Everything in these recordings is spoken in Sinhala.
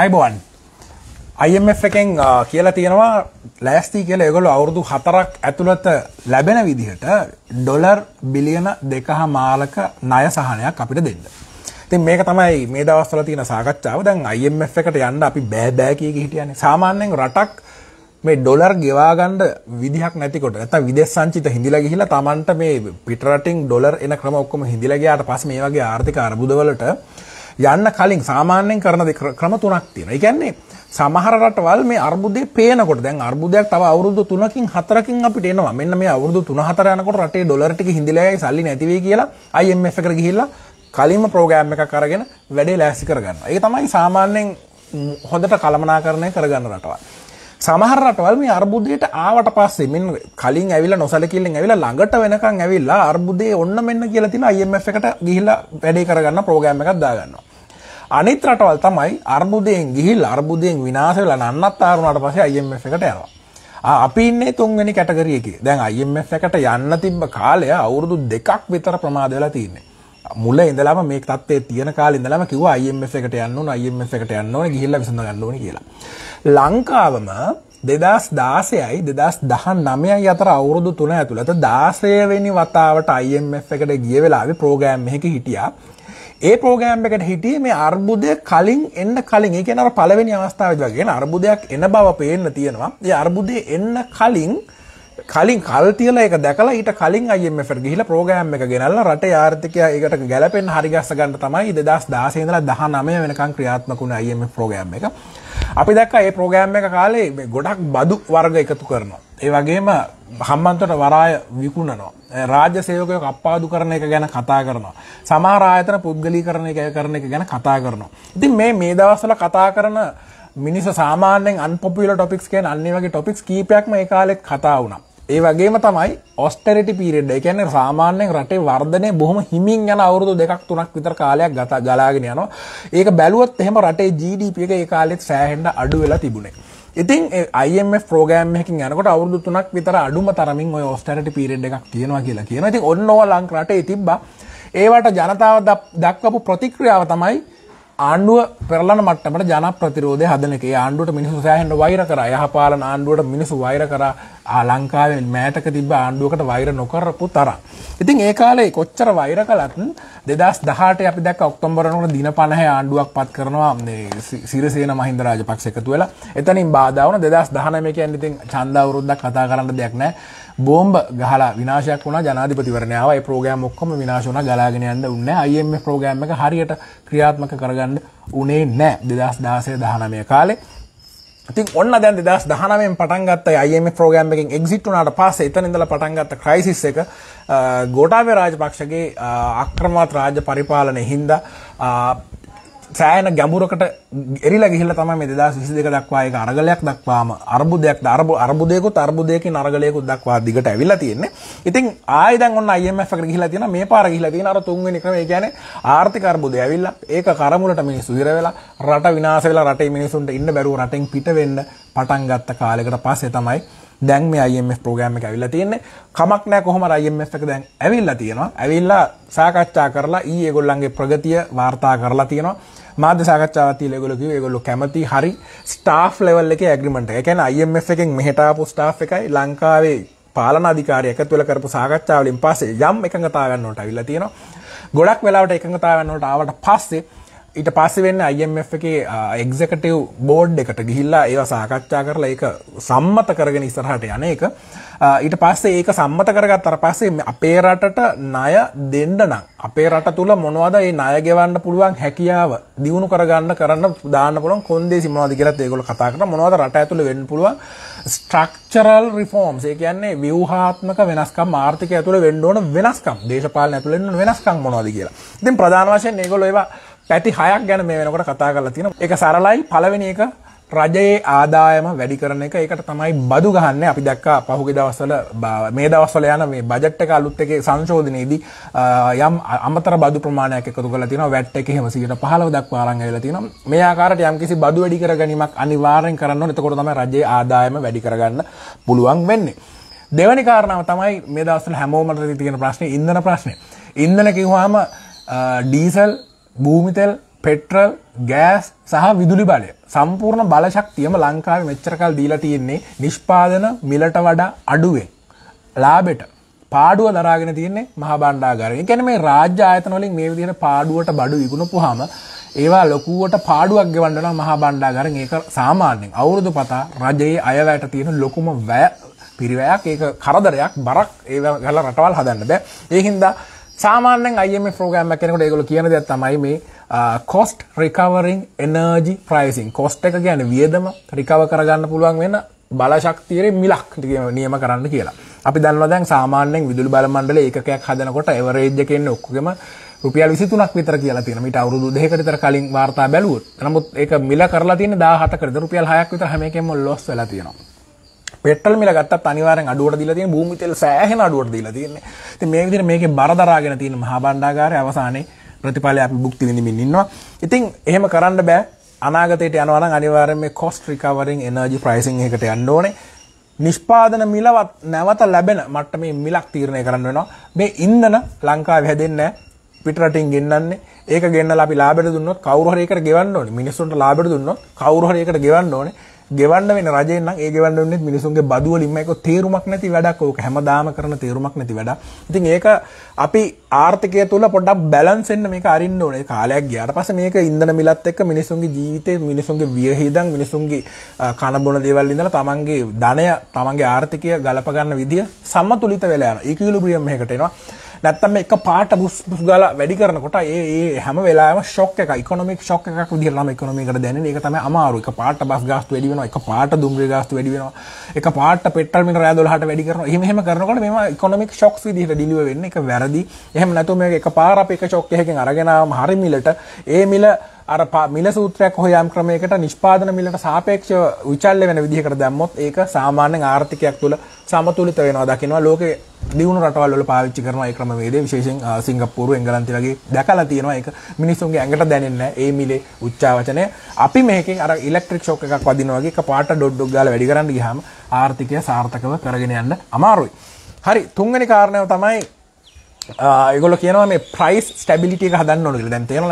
අයිබෝන් IMF එකෙන් කියලා තියෙනවා ලෑස්ති කියලා ඒගොල්ලෝ අවුරුදු 4ක් ඇතුළත ලැබෙන විදිහට ඩොලර් බිලියන 2.5 මාලක ණය සහනයක් අපිට දෙන්න. ඉතින් මේක තමයි මේ දවස්වල තියෙන සාකච්ඡාව. දැන් IMF එකට යන්න අපි බෑ බෑ කිය කී හිටියන්නේ. සාමාන්‍යයෙන් රටක් මේ ඩොලර් ගෙවා ගන්න විදිහක් නැතිකොට නැත්නම් විදේශ සංචිත හිඳිලා ගිහිලා Tamanට මේ පිටරටින් ඩොලර් එන ක්‍රම ඔක්කොම හිඳිලා ගියාට පස්සේ මේ වගේ ආර්ථික අර්බුදවලට යන්න කලින් සාමාන්‍යයෙන් කරන ක්‍රම තුනක් තියෙනවා. ඒ කියන්නේ සමහර රටවල් මේ අර්බුදේ පේනකොට දැන් අර්බුදයක් තව අවුරුදු 3කින් 4කින් අපිට එනවා. මෙන්න මේ අවුරුදු 3 4 යනකොට රටේ ඩොලර් ටික හිඳිලායි සල්ලි නැති වෙයි කියලා IMF එකට ගිහිල්ලා කලින්ම ප්‍රෝග්‍රෑම් එකක් අරගෙන වැඩේ ලෑස්ති කරගන්නවා. ඒක තමයි සාමාන්‍යයෙන් හොඳට කළමනාකරණය කරගන්න රටවල්. සමහර රටවල් මේ අර්බුදයට ආවට පස්සේ මින් කලින් ඇවිල්ලා නොසලකිල්ලෙන් ඇවිල්ලා ළඟට වෙනකන් ඇවිල්ලා අර්බුදේ ඔන්න මෙන්න කියලා තියලා IMF එකට ගිහිල්ලා වැඩේ කරගන්න ප්‍රෝග්‍රෑම් එකක් දාගන්නවා. අනිත් රටවල් තමයි අර්බුදයෙන් ගිහිල්ලා අර්බුදයෙන් විනාශ වෙලා නන්නත්තර වුණාට පස්සේ IMF එකට යනවා. අපි ඉන්නේ තුන්වෙනි කැටගරිය එකේ. දැන් IMF එකට යන්න තිබ්බ කාලය අවුරුදු දෙකක් විතර ප්‍රමාද වෙලා තියෙන්නේ. මුල ඉඳලාම මේ තත්ත්වයේ තියෙන කාලේ ඉඳලාම කිව්වා IMF එකට යන්න ඕන IMF එකට යන්න ඕන ගිහිල්ලා විසඳ ගන්න ඕනේ කියලා. ලංකාවම 2016යි 2019යි අතර අවුරුදු 3 ඇතුළත 16 වෙනි වතාවට IMF එකට ගිය වෙලාවේ ප්‍රෝග්‍රෑම් එකක හිටියා. ඒ ප්‍රෝග්‍රෑම් එකට හිටියේ මේ අර්බුදය කලින් එන්න කලින්. ඒ කියන්නේ අර පළවෙනි අවස්ථාවේදී වගේ අර්බුදයක් එන බව පේන්න තියෙනවා. ඒ අර්බුදය එන්න කලින් කලින් කල් තියලා ඒක දැකලා ඊට කලින් IMF එකට ගිහිලා ප්‍රෝග්‍රෑම් එක ගෙනල්ලා රටේ ආර්ථිකය ඒකට ගැලපෙන්න හරිගස්ස ගන්න තමයි 2016 ඉඳලා 19 වෙනකන් ක්‍රියාත්මක වුණ IMF ප්‍රෝග්‍රෑම් එක. අපි දැක්ක ඒ ප්‍රෝගෑම් එක කාලේ ගොඩක් බදු වර්ග එකතු කරනවා. ඒ වගේම හම්බන්තොට වරාය විකුණනවා. රාජ්‍ය සේවකය කප්පාදු කරන එක ගැන කතා කරනවා. සමහර ආයතන පුද්ගලී කරන එක කරන එක ගැන කතා කරනවා. ඉතින් මේ මේ දවස්වල කතා කරන මිනිස සාමාන්‍යයෙන් අන්පොපියුලර් ටොපික්ස් කියන අන්නේ වගේ ටොපික්ස් කීපයක්ම ඒ කාලේ කතා වුණා. ඒ වගේම තමයි ඔස්ටරිටි පිරිඩ් එකන සාමාන්‍යයෙන් රටේ වර්ධනය බොහොම හිමින් යන අවුරුදු දෙකක් තුනක් විතර කාලයක් ගත ගලාගෙන යනවා ඒක බැලුවත් එහෙම රටේ GDP එක ඒ කාලෙත් සෑහෙන්න අඩු වෙලා තිබුණේ ඉතින් IMF ප්‍රෝගෑම් එකකින් යනකොට අවුරුදු තුනක් විතර අඩුම තරමින් ඔය ඔස්ටරිටි පිරිඩ් එකක් තියෙනවා කියලා කියනවා ඉතින් ඔන්න ඔය ලංක රටේ තිබ්බා ඒවට ජනතාව දක්වපු ප්‍රතික්‍රියාව තමයි ආණ්ඩුව පෙරලන මටමට ජන ප්‍රතිරෝධය හදනක ආණ්ඩුවට මිනිසු සෑහෙන්ට වෛර කර යහපාලන ආණ්ඩුවට මිනිසු වෛර කර ආලංකාවෙන් මෑතක තිබ ආණ්ඩුවකට වෛර නොකරපු තර. ඉතින් ඒ කාලේ කොච්චර වෛර කලත් දෙදස් දහට අපි දැක් ඔක්තොම්බරනට දින පණහ ආණ්ඩුවක් පත් කරනවා සිරසේන මහින්ද රාජ පක්ෂ එකතු වෙලා එතනින් බාධාවන දෙදස් දහනම එක ඇනිතින් චන්දවරුද්දක් කතා කරන්න දෙයක් නෑ බෝම්බ ගහලා විනාශයක් වුණ ජනාධිපතිවරණාව ප්‍රෝගෑම් ඔක්කොම විනාශන ගලාගෙනයන්න උන්න අයම ප්‍රෝගෑම් එක හරියට ක්‍රියාත්මක කරගන්න උනේ නෑ දෙදස් දාසය දහනමය කාලේ ඉතින් ඔන්න දැන් දෙදස් දහනමෙන් පටන්ගත්ත අයම ප්‍රෝගෑම් එකින් එක්සිට්ුනාට පස්ස එතනිඳල පටන්ගත්ත ක්‍රයිසිස් එක ගෝටාවේ රාජපක්ෂගේ අක්‍රමත් රාජ පරිපාලනය හින්දා සෑන ගැඹුරකට එරිල ගිහිල තම මේ දෙදා සිසි දෙක දක්වායක අරගලයක් දක්වාම අර්බුදයක් අරබ අර්බුදයකු අර්බුදයක නරගලයකු දක්වා දිගට ඇවිල්ලා තියෙන්නේ ඉතින් ආයදන් ඔන්න IMF එකට ගිහිලා තියෙන මේ පාර ගිහිලා තියෙන අර තුන්වෙනි ක්‍රම ඒ කියන්නේ ආර්ථික අර්බුදය ඇවිල්ලා ඒක කරමුලට මිනිස්සු ඉර වෙලා රට විනාශ වෙලා රටේ මිනිසුන්ට ඉන්න බැරුව රටෙන් පිට වෙන්න පටන් ගත්ත කාලයකට පස්සේ තමයි දැන් මේ IMF ප්‍රෝග්‍රෑම් එක ඇවිල්ලා තියෙන්නේ. කමක් නැහැ කොහොමද IMF එක දැන් ඇවිල්ලා තියෙනවා. ඇවිල්ලා සාකච්ඡා කරලා ඊ ඒගොල්ලන්ගේ ප්‍රගතිය වාර්තා කරලා තියෙනවා. මාධ්‍ය සාකච්ඡාවක් තියලා ඒගොල්ලෝ කිව්වේ ඒගොල්ලෝ කැමති හරි ස්ටාෆ් ලෙවල් එකේ ඇග්‍රීමන්ට් එක. ඒ කියන්නේ IMF එකෙන් මෙහෙට ආපු ස්ටාෆ් එකයි ලංකාවේ පාලන අධිකාරිය එකතු වෙලා කරපු සාකච්ඡාවලින් පස්සේ යම් එකඟතාවයක් ගන්නවට අවිලා තියෙනවා. ගොඩක් වෙලාවට එකඟතාවයක් ගන්නවට ආවට පස්සේ ඊට පස්සේ වෙන්න IMF එකේ එක්සිකියුටිව් බෝඩ් එකට ගිහිල්ලා ඒවා සාකච්ඡා කරලා ඒක සම්මත කරගෙන ඉස්සරහට යන එක ඊට පස්සේ ඒක සම්මත කරගත්තට පස්සේ අපේ රටට ණය දෙන්න නම් අපේ රට තුල මොනවද මේ ණය ගෙවන්න පුළුවන් හැකියාව දිනු කරගන්න කරන්න දාන්න පුළුවන් කොන්දේසි මොනවද කියලාත් ඒගොල්ලෝ කතා කරනවා මොනවද රට ඇතුලේ වෙන්න පුළුවන් ස්ට්‍රක්චරල් රිෆෝම්ස් ඒ කියන්නේ ව්‍යුහාත්මක වෙනස්කම් ආර්ථිකය ඇතුලේ වෙන්න ඕන වෙනස්කම් දේශපාලන ඇතුලේ වෙන්න වෙනස්කම් මොනවද කියලා. ඉතින් ප්‍රධාන වශයෙන් මේගොල්ලෝ ඒවා පැති හයක් ගැන මේ වෙනකොට කතා කරලා තියෙන එක සරලයි පළවෙනි එක රජයේ ආදායම වැඩි කරන එක ඒකට තමයි බදු ගහන්න අපි දැක්කා පහුගේ දවස්වල මේ දවස්වල යන මේ බජට් එක අලුත් එකේ සංශෝධනයේදී යම් අමතර බදු ප්‍රමාණයක් එකතු කරලා තියෙනවා වැට් එක එහෙම 115 දක්වා අරන් ඇවිල්ලා තියෙනවා මේ ආකාරයට යම්කිසි බදු වැඩි කර ගැනීමක් අනිවාර්යෙන් කරන්න ඕනේ එතකොට තමයි රජයේ ආදායම වැඩි කරගන්න පුළුවන් වෙන්නේ දෙවැනි කාරණාව තමයි මේ දවස්වල හැමෝම තියෙන ප්‍රශ්නේ ඉන්ධන ප්‍රශ්නේ ඉන්ධන කිව්වහම ඩීසල් භූමිතෙල් පෙට්‍රල් ගෑස් සහ විදුලි බලය සම්පූර්ණ බලශක්තියම ලංකාව මෙච්චරකල් දීලා තියෙන්නේ නිෂ්පාදන මිලට වඩා අඩුවෙන් ලාබෙට පාඩුව දරාගෙන තියන්නේ මහ බණ්ඩාගරය කැන මේ රාජ්‍ය ආයතනොලින් මේ විදියට පාඩුවට බඩු ඉගුණපු හම ඒවා ලොකුවට පාඩුවක් ගෙවන්නන මහා බණ්ඩාගරන් ඒක සාමාන්‍යෙන් අවුරුදු පතා රජයේ අයවැට තියෙන ලොකුම වැය පිරිවයක් ඒක කරදරයක් බරක් ඒ ගල රටවල් හදන්න බෑ ඒහින්දා සාමානෙන් අයම ප්‍රෝගෑම කෙනකට ඒගොල කියන දෙයක් තමයි මේ කොස්ට රිකවරින් එනර්ජි ප්‍රයිසින් කොස්ට එක ගැන වියදම රිකව කරගන්න පුළුවන් වෙන බලශක්තියර මිලක් නියම කරන්න කියලා අපි දන්නවදැන් සාමානෙන් විදුල් බලමන්ඩල එකකයක් හදනකොට එවරේජ්ජ කෙන්න ඔක්කගම රුපියල් විසිතුනක් විතර කියලා තියෙන මිට අවුරුදු දෙකටතර කලින් වාර්තා බැලුවත් නමුත් ඒ මිල කරලා තියෙන දාහත කරද රුපියල් හයක් විතර හැමකෙම ලොස් වෙලා තියෙනවා පෙටල් මිල ගත්තත් අනිවාරෙන් අඩුවට දීලා තියෙන භූමිතෙල් සෑහෙන අඩුවට දීලා තියෙන්නේ. ඉතින් මේ විදිහට මේකේ බර දරාගෙන තියෙන මහා බණ්ඩාගාරය අවසානයේ ප්‍රතිඵලය අපි භුක්ති විඳින්මින් ඉන්නවා. ඉතින් එහෙම කරන්න බෑ. අනාගතයට යනවා නම් අනිවාර්යෙන් මේ cost recovering energy pricing එකට යන්න ඕනේ. නිෂ්පාදන මිලවත් නැවත ලැබෙන මට්ටමේ මිලක් තීරණය කරන්න වෙනවා. මේ ඉන්ධන ලංකාවේ හැදෙන්නේ නැහැ. පිටරටින් ගෙන්නන්නේ. ඒක ගෙන්නලා අපි ලාභයට දුන්නොත් කවුරු හරි එකට ගෙවන්න ඕනේ. මිනිස්සුන්ට ලාභයට දුන්නොත් කවුරු හරි එකට ගෙවන්න ඕනේ. ගෙවන්න වෙන රජෙන් නම් ඒ ගෙවන්න ඕනේ මිනිසුන්ගේ බඩු වලින්ම ඒක තේරුමක් නැති වැඩක් ඕක හැමදාම කරන තේරුමක් නැති වැඩක්. ඉතින් ඒක අපි ආර්ථිකය තුළ පොඩ්ඩක් බැලන්ස් වෙන්න මේක අරින්න ඕනේ. කාලයක් ගියාට පස්සේ මේක ඉන්ධන මිලත් එක්ක මිනිසුන්ගේ ජීවිතේ මිනිසුන්ගේ වියහිදන් මිනිසුන්ගේ කන බොන දේවල් ඉඳලා තමන්ගේ ධනය තමන්ගේ ආර්ථිකය ගලප ගන්න විදිය සමතුලිත වෙලා යනවා. ඉකියුලිබ්‍රියම් එකකට එනවා. නැත්තම් එක පාට බුස් බුස් ගාලා වැඩි කරනකොට ඒ ඒ හැම වෙලාවෙම ෂොක් එකක් ඉකොනොමික් ෂොක් එකක් විදිහට ළම ඉකොනොමිකට දැනෙන එක තමයි අමාරු එක පාට බස් ගාස්තු වැඩි වෙනවා එක පාට දුම්රිය ගාස්තු වැඩි වෙනවා එක පාට පෙට්‍රල් මිල රෑ 12ට වැඩි කරනවා එහෙම එහෙම කරනකොට මේවා ඉකොනොමික් ෂොක්ස් විදිහට ඩිලිවර් වෙන්නේ එක වැරදි එහෙම නැතුව මේක එක පාර අපේ එක ෂොක් එකකින් අරගෙන ආවම හරි මිලට ඒ මිල අර මිල සූත්‍රයක් හොයම් ක්‍රමයකට නිෂ්පාදන මිලට සාපේක්ෂව විචල්්‍ය වෙන විදිහකට දැම්මොත් ඒක සාමාන්‍යයෙන් ආර්ථිකයක් තුළ සමතුලිත වෙනවා දකිනවා ලෝකේ දියුණු රටවල් වල පාවිච්චි කරන ඒ ක්‍රමවේදය විශේෂයෙන් සිංගප්පූරුව එංගලන්තය වගේ දැකලා තියෙනවා ඒක මිනිස්සුන්ගේ ඇඟට දැනෙන්නේ නැහැ ඒ මිලේ උච්චාවචනය අපි මේකෙන් අර ඉලෙක්ට්‍රික් ෂොක් එකක් වදිනවා වගේ එකපාරට ඩොඩ් ඩොග් ගාලා වැඩි කරන්න ගියාම ආර්ථිකය සාර්ථකව කරගෙන යන්න අමාරුයි හරි තුන්වෙනි කාරණාව තමයි ඒගොල කියනවා මේ ප්‍රයිස් ස්ටැබිලිට හදන්න ඕනකල දැන් තේරන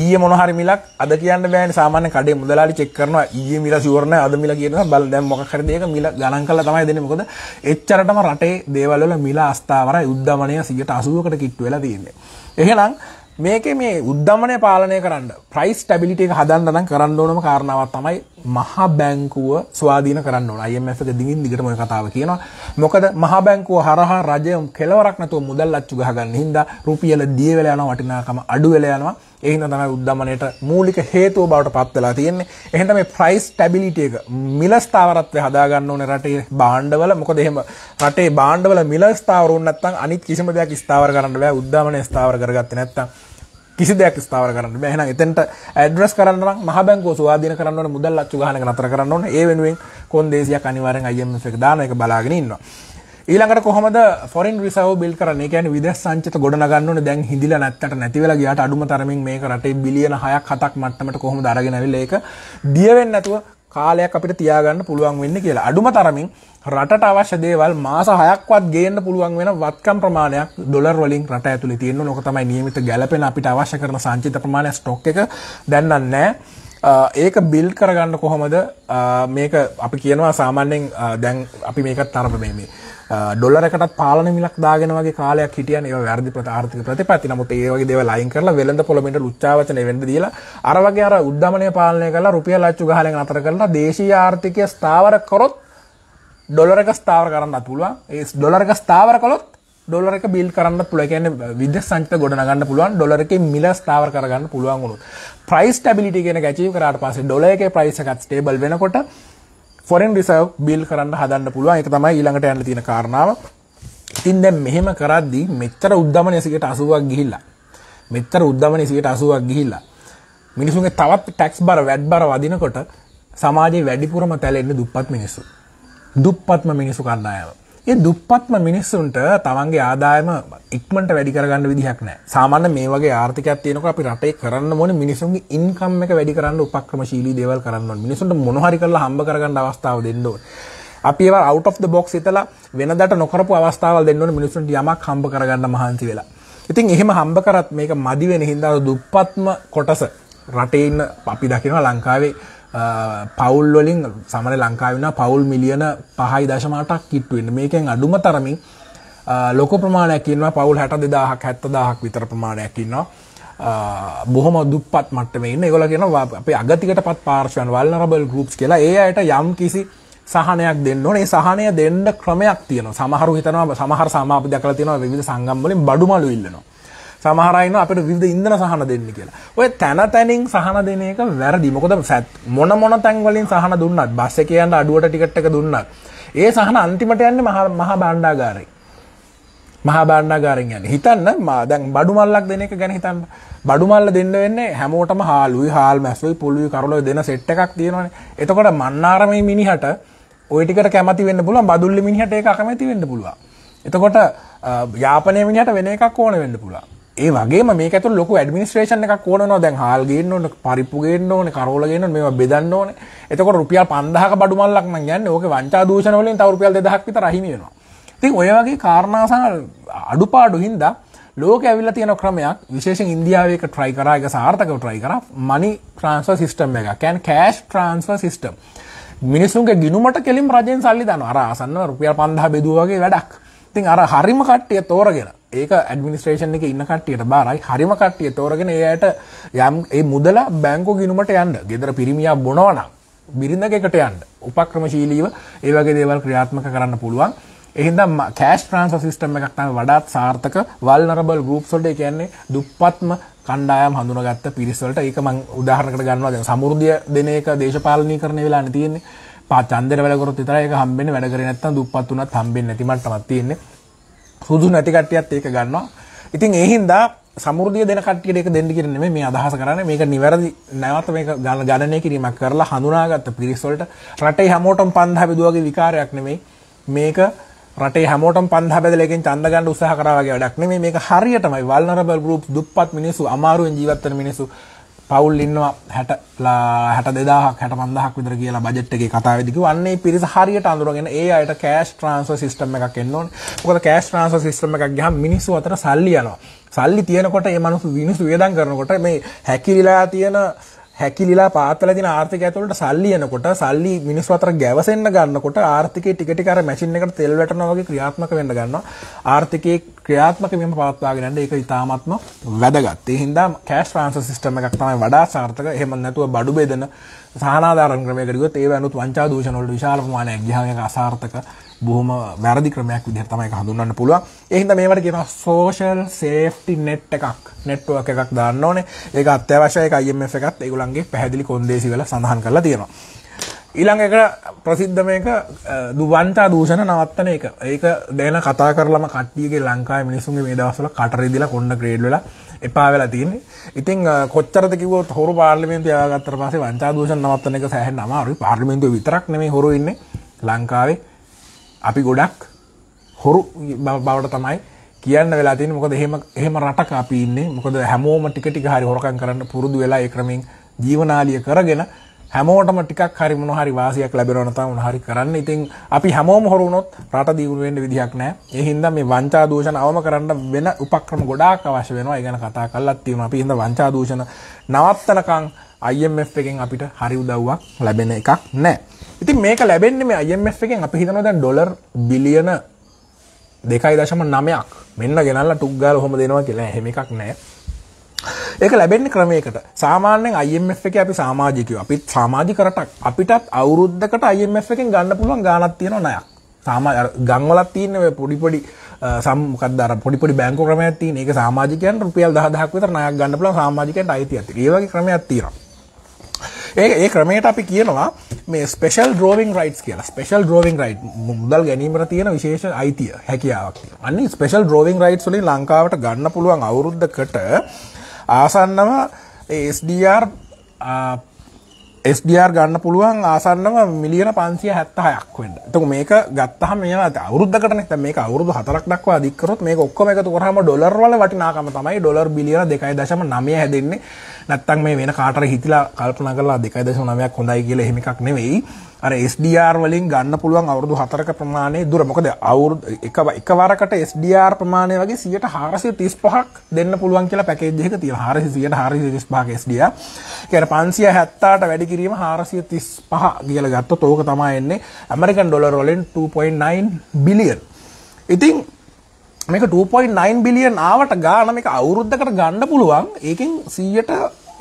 ඒ මොනහර මිලක් අද කියන්න බෑන සාමාන කඩේ මුදලාලි චෙක්කරනවා ඒ මිල සිවරණ අද මිල කියන බල දැම් මොකරදයක මිල ගණන් කල තමයි දෙන මොකද එච්චරටම රටේ දේවල්ල මිල අස්ථාවර උද්ධමනය සිට අසුවකට කිට්ට වෙලා තියන්නේ. එහෙනම් මේක මේ උද්ධමනය පාලනය කරන්න ප්‍රයිස් ටැබිලිට හදන්න දන් කරන්න ඕනම කාරණාවත් තමයි මහා බැංකුව ස්වාධීන කරන්න ඕන. IMF එක දිගින් දිගටම ඔය කතාව කියනවා. මොකද මහා බැංකුව හරහා රජය කෙලවරක් නැතුව මුදල් අච්චු ගහගන්න හින්දා රුපියල දිය වෙලා යනවා වටිනාකම අඩු වෙලා යනවා. ඒ හින්දා තමයි උද්දමනයට මූලික හේතුව බවට පත් වෙලා තියෙන්නේ. එහෙනම් මේ price stability එක මිල ස්ථාවරත්වය හදා ගන්න ඕනේ රටේ භාණ්ඩවල. මොකද එහෙම රටේ භාණ්ඩවල මිල ස්ථාවර වුණ නැත්නම් අනිත් කිසිම දෙයක් ස්ථාවර කරන්න බෑ. උද්දමනය ස්ථාවර කරගත්තේ නැත්නම් කිසි දෙයක් ස්ථාවර කරන්න බෑ එහෙනම් එතෙන්ට ඇඩ්‍රස් කරන්න නම් මහ බැංකුව සුවාධීන කරන්න ඕනේ මුදල් අච්චු ගහන එක නතර කරන්න ඕනේ ඒ වෙනුවෙන් කොන්දේසියක් අනිවාර්යෙන් IMF එක දාන එක බලාගෙන ඉන්නවා ඊළඟට කොහොමද ෆොරින් රිසර්ව් බිල් කරන්නේ කියන්නේ විදේශ සංචිත ගොඩනගන්න ඕනේ දැන් හිඳිලා නැත්තට නැති වෙලා ගියාට අඩුම තරමින් මේක රටේ බිලියන 6ක් 7ක් මට්ටමට කොහොමද අරගෙන ඇවිල්ලා ඒක දිය වෙන්නේ නැතුව කාලයක් අපිට තියාගන්න පුළුවන් වෙන්නේ කියලා අඩුම තරමින් රටට අවශ්‍ය දේවල් මාස හයක්වත් ගේන්න පුළුවන් වෙන වත්කම් ප්‍රමාණයක් ඩොලර් වලින් රට ඇතුලේ තියෙන ඕක තමයි නියමිත ගැලපෙන අපිට අවශ්‍ය කරන සංචිත ප්‍රමාණය ස්ටොක් එක දැන්නන්නේ නැහැ. ඒක බිල් කරගන්න කොහොමද මේක අපි කියනවා සාමාන්‍යයෙන් දැන් අපි මේකත් තරම මේ ඩොල්ලරකටත් පාලන මිලක් දාගෙනවගේ කාලයක් හිටියන් ඒ වැරදි ප්‍රාර්ථක ප්‍රතිපති නමුත් ඒවගේ දේව ලයින් කරලා වෙළඳ පොළොමට උච්චාවචන වෙන්ඩ දීලා අරවගේ අර උද්ධමනය පාලනය කලා රුපිය ලච්චු ගහලෙන් අතර කරලා දේශී ආර්ථිකය ස්ථාවර කරොත් ඩොලර එක ස්ථාවර කරන්න පුළුවන් ඒ ඩොලරක ස්ථාවර කළොත් ඩොලර එක බිල් කරන්න පුළ කියන විද සංත ගොඩනගන්න පුළුවන් ඩොලර එක මිල ස්ථාවර කරගන්න පුළුවන් වුණු ප්‍රයිස් ටබිලිටි කියෙන ගැචීව කරට පස ඩොල එක ප්‍රයිස එකත් ස්ටේබල් වෙනකොට ෆොරෙන් රිසව් බිල් කරන්න හදන්න පුළුවන් එක තමයි ඊළඟට යන්න තියෙන කාරණාව ඉතින් දැන් මෙහෙම කරද්දී මෙච්චර උද්ධමනයසිකට අසුවක් ගිහිල්ලා මෙත්තර උද්ධමනසිට අසුවක් ගිහිල්ලා. මිනිසුන්ගේ තවත් ටැක්ස් බර වැඩ් බර වදිනකොට සමාජයේ වැඩිපුරම තැලෙන්න දුප්පත් මිනිස්සු. දුප්පත්ම මිනිසු කණ්ඩායම. ඒ දුප්පත්ම මිනිස්සුන්ට තමන්ගේ ආදායම ඉක්මට වැඩි කරගන්න විදිහක් නෑ සාමාන්‍ය මේ වගේ ආර්ථිකයක් තියෙනක අපි රටේ කරන්න මොන මිනිසුන්ගේ ඉන්කම් එක වැඩි කරන්න උපක්‍රමශීලී දේවල් කරන්න මිනිසුන්ට මොනහරි කරලා හම්බ කරගන්න අවස්ථාව දෙන්න ඕන. අපි ඒවා out of the box හිතලා වෙනදට නොකරපු අවස්ථාවල් දෙන්න ඕන මිනිසුන්ට යමක් හම්බ කරගන්න මහන්සි වෙලා. ඉතින් එහෙම හම්බ කරත් මේක මදි වෙන හින්දා දුප්පත්ම කොටස රටේ ඉන්න අපි දකිනවා ලංකාවේ පවුල්වලින් සමන ලංකාවෙන පවුල් මිලියන පහයි දශමටක් කිට්ටුවන්න මේකෙන් අඩුම තරමින් ලොක ප්‍රමාණයකින්වා පවුල් හැට දෙදාහක් හැත්ත දාහක් විතර ප්‍රමාණයකින්නවා බොහොම දුප්පත් මට්ටමඉන්න ගොල කියෙන අපේ අගතිකට පත් පාර්ශයන් වල්නරබල් ගුප් කියලා ඒයට යම් කිසි සහනයක් දෙන්න ඕනේ සහනය දෙන්න ක්‍රමයක් තියන සමහරු හිතනවා සමහර සමාප දකල තියෙනවා විධ සංගම්වලින් බඩුමලු ඉල්ලනවා සමහරයින අපට විද ඉදන සහන දෙන්න කියලා ඔය තැන තැනින් සහන දෙන එක වැරදි මොකොද සැත් මොන මොන තැන්වලින් සහන දුන්නත් බස්ස කියන්න අඩුවට ටිකට්ටක දුන්නත් ඒ සහන අන්තිමට යන්න මහා බණ්ඩාගාරයි මහා බණ්ඩාගාරෙන් යන්න හිතන්න මා දැන් බඩුමල්ලක් දෙන එක ගැන හිතන්න බඩුමල්ල දෙන්න වෙන්නේ හැමෝටම හාලුයි හාල් මැස්සුයි පොළුයි කරලොයි දෙන සෙට් එකක් තියෙනවනේ එතකොට මන්නාරමේ මිනිහට ওই ටිකට කැමති වෙන්න පුළුවන් බදුල්ලි මිනිහට ඒක අකමැති වෙන්න පුළුවන් එතකොට යාපනයේ මිනිහට වෙන එකක් ඕන වෙන්න පුළුවන් ඒ වගේ මේක ඇතුළ ලොකු ඇඩ්මිනිස්ට්‍රේෂන් එකක් ඕනනවා දැන් හාල් ගේන්න ඕන පරිප්පු ගේන්න ඕන කරෝල ගේන්න ඕන මේවා බෙදන්න ඕනේ එතකොට රුපියල් 5000ක බඩු මල්ලක් නම් යන්නේ ඕකේ වංචා දූෂණ වලින් තව රුපියල් 2000ක් විතර අහිමි වෙනවා ඉතින් ඔය වගේ කාරණා සහ අඩුපාඩු හින්දා ලෝකෙ ඇවිල්ලා තියෙන ක්‍රමයක් විශේෂයෙන් ඉන්දියාවේ එක try කරා ඒක සාර්ථකව try කරා money transfer system එකක් කියන්නේ cash transfer system මිනිසුන්ගේ ගිණුමට කෙලින් රජෙන් සල්ලි දානවා අර ආසන්න රුපියල් 5000 බෙදුවා වගේ වැඩක් ඉතින් අර හරිම කට්ටිය තෝරගෙන ඒක ඇඩමිනිස්ට්‍රේෂන් එක ඉන්න කට්ටියට බාරයි හරිම කට්ටිය තෝරගෙන ඒයට යම් ඒ මුදලා බැංකු ගිනුමට යන්න ගෙදර පිරිමියා බොනවනම් බිරිඳකට යන්න උපක්‍රමශීලීව ඒ වගේ දේවල් ක්‍රියාත්මක කරන්න පුළුවන් එහිදම් කෑස් ට්‍රන්ස් සිස්ටම් එකක් තමයි වඩාත් සාර්ථක වල් නරබල් ගරුප් සොල්ට කියන්නේ දුප්පත්ම කණ්ඩායම් හඳුනගත්ත පිරිස්වලට ඒක මං උදාහරණකට ගන්නවා දැන් සමෘද්ධිය දෙන එක දේශපාලනීය කරන වෙලාවනේ තියෙන්නේ පාචන්දර වැඩකරොත් විතරයි ඒක හම්බෙන්නේ වැඩ කරේ නැත්නම් දුප්පත් උනත් හම්බෙන්නේ නැති මට්ටමක් තියෙන්නේ හුදු නැති කට්ටියත් ඒක ගන්නවා. ඉතින් ඒ හින්දා සමෘද්ධිය දෙන කට්ටියට ඒක දෙන්න කියන නෙමෙයි මේ අදහස කරන්නේ මේක නිවැරදි නැවත මේක ගණනය කිරීමක් කරලා හඳුනාගත්ත පිරිස් වලට රටේ හැමෝටම 5000 බෙදුවාගේ විකාරයක් නෙමෙයි මේක රටේ හැමෝටම 5000 බෙදලා එකෙන් ඡන්ද ගන්න උත්සාහ කරා වගේ වැඩක් නෙමෙයි මේක හරියටමයි වල්නරබල් ගෲප් දුප්පත් මිනිස්සු අමාරුවෙන් ජීවත් වෙන මිනිස්සු පවුල් ඉන්නවා හැට හැට දෙදාහක් හැට පන්දහක් විදර කියලා බජට් එක කතාවදික වන්නේ පිරිස හරියට අඳුරගෙන ඒ අයට කෑස් ට්‍රන්ස සිස්ටම් එකක් එන්නවන් ොකද කෑස් ට්‍රන්ස සිස්ටම එකක් ගහ මිනිස්සු අතර සල්ලියනවා සල්ලි තියනකොට ඒ මනුසු විනිසු වියදන් කරනකොට මේ හැකිරිලා තියෙන හැකිලිලා පාත්තල තින ආර්ථික ඇතුළට සල්ලි යනකොට සල්ලි මිනිස්සු අතර ගැවසෙන්න ගන්නකොට ආර්ථිකයේ ටික ටික අර මැෂින් එකට තෙල් වැටෙනවා වගේ ක්‍රියාත්මක වෙන්න ගන්නවා ආර්ථිකයේ ක්‍රියාත්මක වීම පවත්වාගෙන යන්න ඒක ඉතාමත්ම වැදගත්. ඒ හින්දා කෑෂ් ට්‍රාන්ස්ෆර් සිස්ටම් එකක් තමයි වඩා සාර්ථක. එහෙම නැතුව බඩු බෙදෙන සහනාධාරණ ක්‍රමයකට ගියොත් ඒව අනුත් වංචා දූෂණ වලට විශාල ප්‍රමාණයක් ගියහම ඒක අසාර්ථක. බොහොම වැරදි ක්‍රමයක් විදිහට තමයි හඳුන්වන්න පුළුවන්. ඒ හින්දා මේවට කියනවා social safety net එකක්. network එකක් දාන්න ඕනේ. ඒක අත්‍යවශ්‍යයි. ඒක IMF එකත් ඒගොල්ලන්ගේ පැහැදිලි කොන්දේසි වල සඳහන් කරලා තියෙනවා. ඊළඟ එක ප්‍රසිද්ධ මේක දුවන්තා දූෂණ නවත්තන එක. ඒක දැන කතා කරලම කට්ටියගේ ලංකාවේ මිනිස්සුන්ගේ මේ දවස්වල කටර ඉදලා කොණ්ඩ ග්‍රේඩ් වෙලා එපා වෙලා තියෙන්නේ. ඉතින් කොච්චරද කිව්වොත් හොරු පාර්ලිමේන්තුව යවගත්තට පස්සේ වංචා දූෂණ නවත්තන එක සෑහෙන අමාරුයි. පාර්ලිමේන්තුව විතරක් නෙමෙයි හොරු ඉන්නේ ලංකාවේ. අපි ගොඩක් හොරු බවට තමයි කියන්න වෙලා තියෙන මොකද එහෙම එහෙම රටක අපි ඉන්නේ මොකද හැමෝම ටික ටික හරි හොරකම් කරන්න පුරුදු වෙලා ඒ ක්‍රමෙන් ජීවනාලිය කරගෙන හැමෝටම ටිකක් හරි මොන හරි වාසියක් ලැබෙනවා නැත්නම් මොන හරි කරන්න ඉතින් අපි හැමෝම හොරු වුණොත් රට දියුණු වෙන්න විදිහක් නැහැ ඒ හින්දා මේ වංචා දූෂණ අවම කරන්න වෙන උපක්‍රම ගොඩාක් අවශ්‍ය වෙනවා ඒ ගැන කතා කරලත් තියෙනවා අපි හින්දා වංචා දූෂණ නවත්තනකම් IMF එකෙන් අපිට හරි උදව්වක් ලැබෙන එකක් නැහැ ඉතින් මේක ලැබෙන්නේ මේ අයම්F එකෙන් අපි හිතනවා දැන් ඩොලර් බිලියන 2.9ක් මෙන්න ගෙනල්ලා ටුක් ගාලා ඔහොම දෙනවා කියලා එහෙම එකක් නැහැ. ඒක ලැබෙන්නේ ක්‍රමයකට. සාමාන්‍යයෙන් IMF එකේ අපි සමාජිකයෝ අපිත් සමාජික රටක්. අපිටත් අවුරුද්දකට IMF එකෙන් ගන්න පුළුවන් ගාණක් තියෙනවා ණයක්. සාමාන්‍ය ගම්වලක් තියෙන ඔය පොඩි පොඩි සම්කද අර පොඩි පොඩි බැංකු ක්‍රමයක් තියෙන. ඒක සමාජිකයන් රුපියල් 10000ක් විතර ණයක් ගන්න පුළුවන් සමාජිකයන්ට අයිතියක් තියෙනවා. ඒ වගේ ක්‍රමයක් තියෙනවා. ඒ ක්‍රමයට අපි කියනවා මේ ස්පේෂල් ද්‍රෝවිං රයිටස් කියලා ස්පේෂල් ද්‍රෝවිං රයි් මුදල් ගැනීමට තියෙන විශේෂ අයිතිය හැකියාවක් අන්න ස්පේෂල් ද්‍රෝවිං රයිට් වලින් ලංකාවට ගන්න පුළුවන් අවුරුද්ධකට ආසන්නම ස්DR ස්DR ගන්න පුළුවන් ආසන්නම මිලියන පන්සිය හැත්තහයක් වෙන්න තුක මේක ගත්තහම මේ අවුද්ධකටන මේ අවුරුදු හතරක් දක්වා දිකරොත් මේ ඔක්කොම එකතු කරහම ඩොලර්වල වටිනාකම තමයි ඩොර් බිලියන දෙකයි දශම නමය හැදෙන්නේ නැත්තම් මේ වෙන කාටර හිතලා කල්පනා කරලා 2.9ක් හොඳයි කියලා එහෙම එකක් නෙවෙයි. අර SDR වලින් ගන්න පුළුවන් අවුරුදු 4ක ප්‍රමාණය දුර. මොකද අවුරුදු එක එකවරකට SDR ප්‍රමාණය වගේ 100%ට 435ක් දෙන්න පුළුවන් කියලා පැකේජ් එකක තියෙනවා. 400ට 435ක SDR. ඒ කියන්නේ 570ට වැඩි කිරීම 435 කියලා ගත්තොත් ඕක තමයි එන්නේ ඇමරිකන් ඩොලර් වලින් 2.9 බිලියන්. ඉතින් මේක 2.9 බිලියන් ආවට ගාන එක අවුරුද්ධකට ගණ්ඩ පුළුවන් ඒකින් සීයට